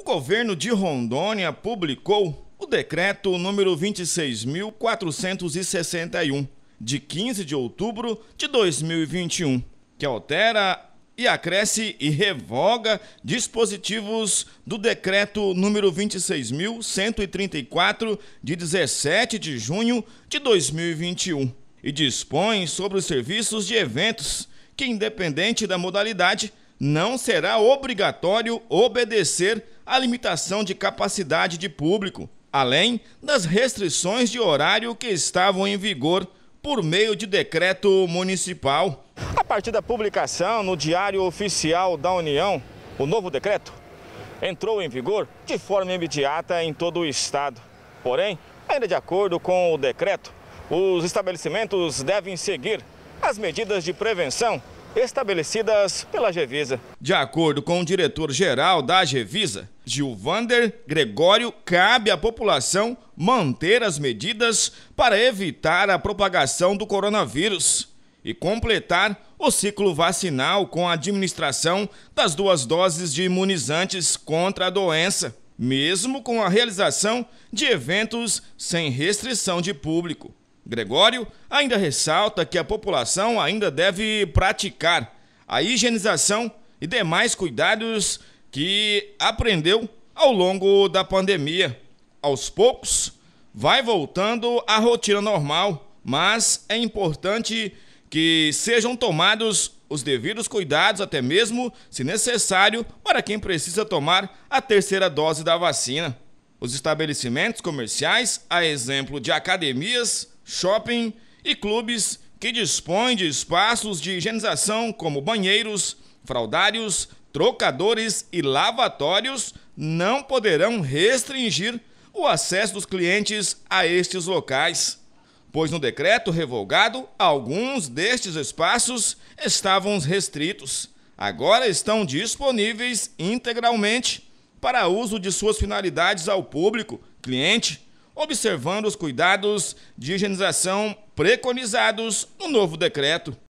O governo de Rondônia publicou o decreto número 26.461, de 15 de outubro de 2021, que altera e acresce e revoga dispositivos do decreto número 26.134, de 17 de junho de 2021, e dispõe sobre os serviços de eventos que, independente da modalidade, não será obrigatório obedecer à limitação de capacidade de público, além das restrições de horário que estavam em vigor por meio de decreto municipal. A partir da publicação no Diário Oficial da União, o novo decreto entrou em vigor de forma imediata em todo o estado. Porém, ainda de acordo com o decreto, os estabelecimentos devem seguir as medidas de prevenção estabelecidas pela Gevisa. De acordo com o diretor-geral da Gevisa, Gilvander Gregório, cabe à população manter as medidas para evitar a propagação do coronavírus e completar o ciclo vacinal com a administração das duas doses de imunizantes contra a doença, mesmo com a realização de eventos sem restrição de público. Gregório ainda ressalta que a população ainda deve praticar a higienização e demais cuidados que aprendeu ao longo da pandemia. Aos poucos, vai voltando à rotina normal, mas é importante que sejam tomados os devidos cuidados, até mesmo se necessário, para quem precisa tomar a terceira dose da vacina. Os estabelecimentos comerciais, a exemplo de academias, shopping e clubes que dispõem de espaços de higienização como banheiros, fraudários, trocadores e lavatórios não poderão restringir o acesso dos clientes a estes locais, pois no decreto revogado alguns destes espaços estavam restritos. Agora estão disponíveis integralmente para uso de suas finalidades ao público, cliente, observando os cuidados de higienização preconizados no novo decreto.